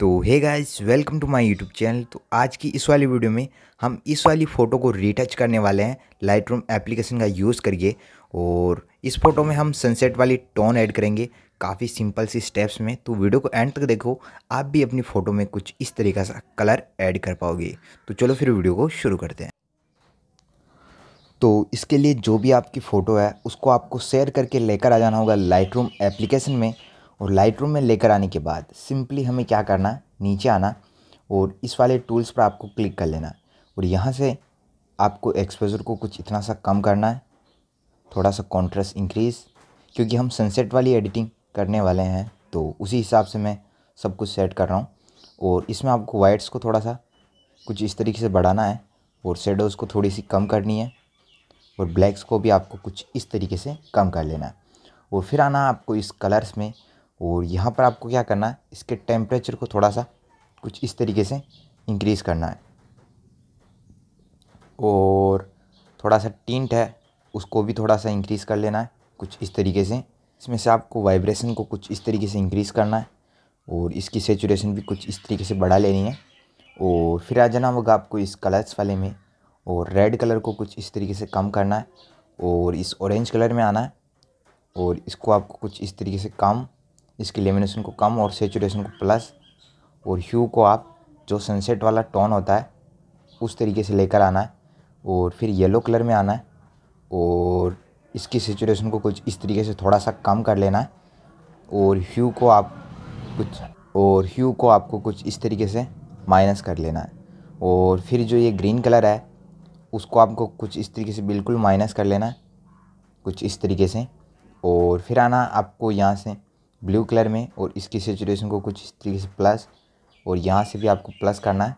तो hey guys welcome to my YouTube channel तो आज की इस वाली वीडियो में हम इस वाली फ़ोटो को रीटच करने वाले हैं लाइट रूम एप्लीकेशन का यूज़ करके और इस फोटो में हम सनसेट वाली टोन ऐड करेंगे काफ़ी सिंपल सी स्टेप्स में तो वीडियो को एंड तक देखो आप भी अपनी फ़ोटो में कुछ इस तरीका सा कलर ऐड कर पाओगे तो चलो फिर वीडियो को शुरू करते हैं तो इसके लिए जो भी आपकी फ़ोटो है उसको आपको शेयर करके लेकर आ जाना होगा लाइट एप्लीकेशन में और लाइट रूम में लेकर आने के बाद सिंपली हमें क्या करना नीचे आना और इस वाले टूल्स पर आपको क्लिक कर लेना और यहाँ से आपको एक्सपोजर को कुछ इतना सा कम करना है थोड़ा सा कॉन्ट्रास्ट इंक्रीज़ क्योंकि हम सनसेट वाली एडिटिंग करने वाले हैं तो उसी हिसाब से मैं सब कुछ सेट कर रहा हूँ और इसमें आपको वाइट्स को थोड़ा सा कुछ इस तरीके से बढ़ाना है और शेडोज़ को थोड़ी सी कम करनी है और ब्लैक्स को भी आपको कुछ इस तरीके से कम कर लेना है और फिर आना आपको इस कलर्स में और यहाँ पर आपको क्या करना है इसके टेम्परेचर को थोड़ा सा कुछ इस तरीके से इंक्रीज़ करना है और थोड़ा सा टिंट है उसको भी थोड़ा सा इंक्रीज़ कर लेना है कुछ इस तरीके से इसमें से आपको वाइब्रेशन को कुछ इस तरीके से इंक्रीज़ करना है और इसकी सेचुरेशन भी कुछ इस तरीके से बढ़ा लेनी है और फिर आ जाना होगा आपको इस कलर्स वाले में और रेड कलर को कुछ इस तरीके से कम करना है और इस ऑरेंज कलर में आना है और इसको आपको कुछ इस तरीके से कम इसकी लेमिनेशन को कम और सेचुरेशन को प्लस और ह्यू को आप जो सनसेट वाला टोन होता है उस तरीके से लेकर आना है और फिर येलो कलर में आना है और इसकी सेचुरेशन को कुछ इस तरीके से थोड़ा सा कम कर लेना है और ह्यू को आप कुछ और ह्यू को आपको कुछ इस तरीके से माइनस कर लेना है और फिर जो ये ग्रीन कलर है उसको आपको कुछ इस तरीके से बिल्कुल माइनस कर लेना है कुछ इस तरीके से और फिर आना आपको यहाँ से ब्लू कलर में और इसकी सेचुरेशन को कुछ इस तरीके से प्लस और यहाँ से भी आपको प्लस करना है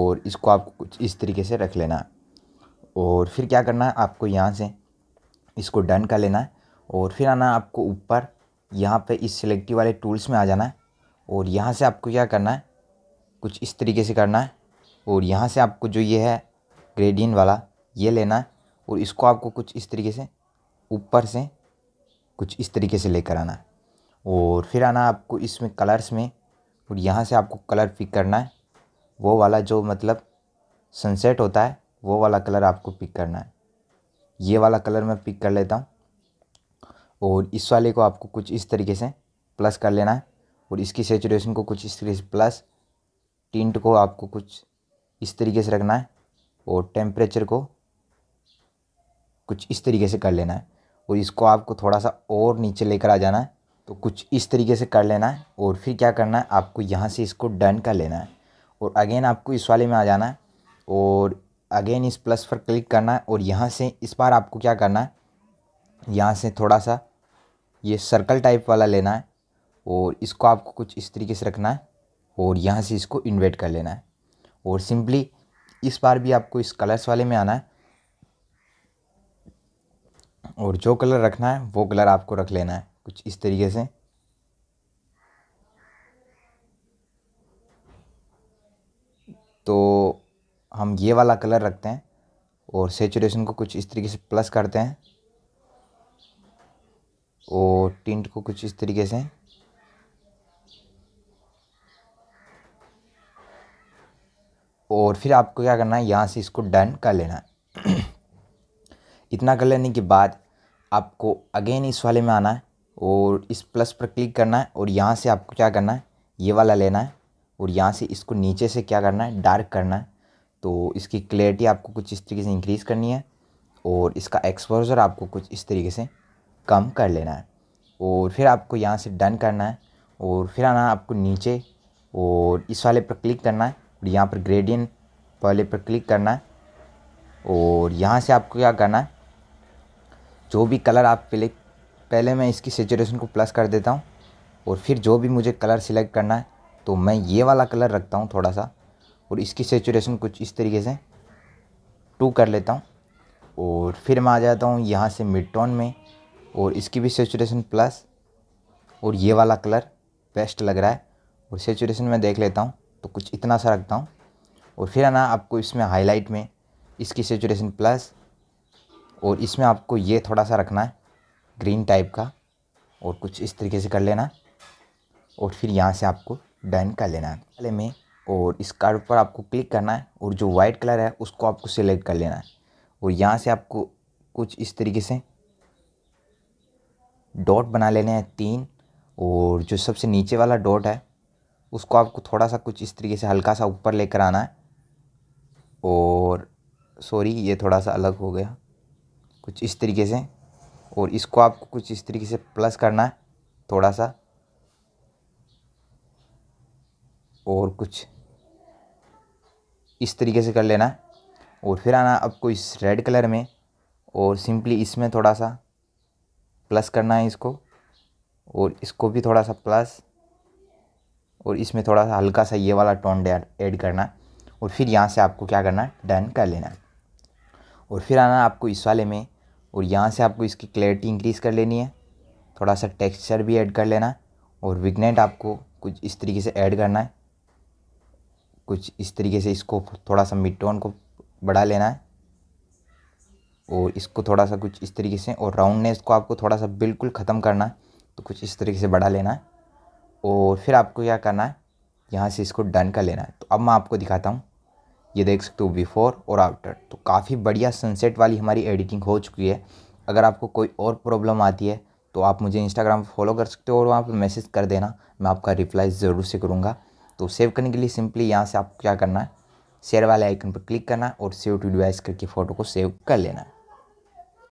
और इसको आपको कुछ इस तरीके से रख लेना है और फिर क्या करना है आपको यहाँ से इसको डन कर लेना है और फिर आना है आपको ऊपर यहाँ पे इस सिलेक्टिव वाले टूल्स में आ जाना है और यहाँ से आपको क्या करना है कुछ इस तरीके से करना है और यहाँ से आपको जो ये है ग्रेडियन वाला ये लेना है और इसको आपको कुछ इस तरीके से ऊपर से कुछ इस तरीके से लेकर आना है और फिर आना आपको इसमें कलर्स में और यहाँ से आपको कलर पिक करना है वो वाला जो मतलब सनसेट होता है वो वाला कलर आपको पिक करना है ये वाला कलर मैं पिक कर लेता हूँ और इस वाले को आपको कुछ इस तरीके से प्लस कर लेना है और इसकी सेचुरेशन को कुछ इस तरीके से प्लस टिंट को आपको कुछ इस तरीके से रखना है और टेम्परेचर को कुछ इस तरीके से कर लेना है और इसको आपको थोड़ा सा और नीचे लेकर आ जाना है तो कुछ इस तरीके से कर लेना है और फिर क्या करना है आपको यहाँ से इसको डन कर लेना है और अगेन आपको इस वाले में आ जाना है और अगेन इस प्लस पर क्लिक करना है और यहाँ से इस बार आपको क्या करना है यहाँ से थोड़ा सा ये सर्कल टाइप वाला लेना है और इसको आपको कुछ इस तरीके से रखना है और यहाँ से इसको इन्वेट कर लेना है और सिंपली इस बार भी आपको इस कलर्स वाले में आना है और जो कलर रखना है वो कलर आपको रख लेना है कुछ इस तरीके से तो हम ये वाला कलर रखते हैं और सेचुरेशन को कुछ इस तरीके से प्लस करते हैं और टिंट को कुछ इस तरीके से और फिर आपको क्या करना है यहाँ से इसको डन कर लेना है इतना कर लेने के बाद आपको अगेन इस वाले में आना है और इस प्लस पर क्लिक करना है और यहाँ से आपको क्या करना है ये वाला लेना है और यहाँ से इसको नीचे से क्या करना है डार्क करना है तो इसकी क्लैरिटी आपको कुछ इस तरीके से इंक्रीज़ करनी है और इसका एक्सपोजर आपको कुछ इस तरीके से कम कर लेना है और फिर आपको यहाँ से डन करना है और फिर आना आपको नीचे और इस वाले पर क्लिक करना है और यहाँ पर ग्रेडियन वाले पर क्लिक करना है और यहाँ से आपको क्या करना है जो भी कलर आप पहले पहले मैं इसकी सेचुरेशन को प्लस कर देता हूँ और फिर जो भी मुझे कलर सिलेक्ट करना है तो मैं ये वाला कलर रखता हूँ थोड़ा सा और इसकी सेचुरेशन कुछ इस तरीके से टू कर लेता हूँ और फिर मैं आ जाता हूँ यहाँ से मिड टोन में और इसकी भी सेचुरेशन प्लस और ये वाला कलर बेस्ट लग रहा है और सेचुरेशन में देख लेता हूँ तो कुछ इतना सा रखता हूँ और फिर आना आपको इसमें हाईलाइट में इसकी सेचुरेशन प्लस और इसमें आपको ये थोड़ा सा रखना है ग्रीन टाइप का और कुछ इस तरीके से कर लेना और फिर यहाँ से आपको डन कर लेना है पहले में और इस कार्ड पर आपको क्लिक करना है और जो वाइट कलर है उसको आपको सिलेक्ट कर लेना है और यहाँ से आपको कुछ इस तरीके से डॉट बना लेने हैं तीन और जो सबसे नीचे वाला डॉट है उसको आपको थोड़ा सा कुछ इस तरीके से हल्का सा ऊपर लेकर आना है और सॉरी ये थोड़ा सा अलग हो गया कुछ इस तरीके से और इसको आपको कुछ इस तरीके से प्लस करना है थोड़ा सा और कुछ इस तरीके से कर लेना है और फिर आना आपको इस रेड कलर में और सिंपली इसमें थोड़ा सा प्लस करना है इसको और इसको भी थोड़ा सा प्लस और इसमें थोड़ा सा हल्का सा ये वाला टोन ऐड करना और फिर यहाँ से आपको क्या करना है डन कर लेना है और फिर आना आपको इस वाले में और यहाँ से आपको इसकी क्लैरिटी इंक्रीज़ कर लेनी है थोड़ा सा टेक्सचर भी ऐड कर लेना और विगनेट आपको कुछ इस तरीके से ऐड करना है कुछ इस तरीके से इसको थोड़ा सा मिड टोन को बढ़ा लेना है और इसको थोड़ा सा कुछ इस तरीके से और राउंडनेस को आपको थोड़ा सा बिल्कुल ख़त्म करना है तो कुछ इस तरीके से बढ़ा लेना है और फिर आपको क्या करना है यहाँ से इसको डन कर लेना है तो अब मैं आपको दिखाता हूँ ये देख सकते हो बिफ़ोर और आफ्टर तो काफ़ी बढ़िया सनसेट वाली हमारी एडिटिंग हो चुकी है अगर आपको कोई और प्रॉब्लम आती है तो आप मुझे इंस्टाग्राम पर फॉलो कर सकते हो और वहाँ पर मैसेज कर देना मैं आपका रिप्लाई ज़रूर से करूँगा तो सेव करने के लिए सिंपली यहाँ से आपको क्या करना है शेयर वाले आइकन पर क्लिक करना और सेव टू डिवाइस करके फ़ोटो को सेव कर लेना है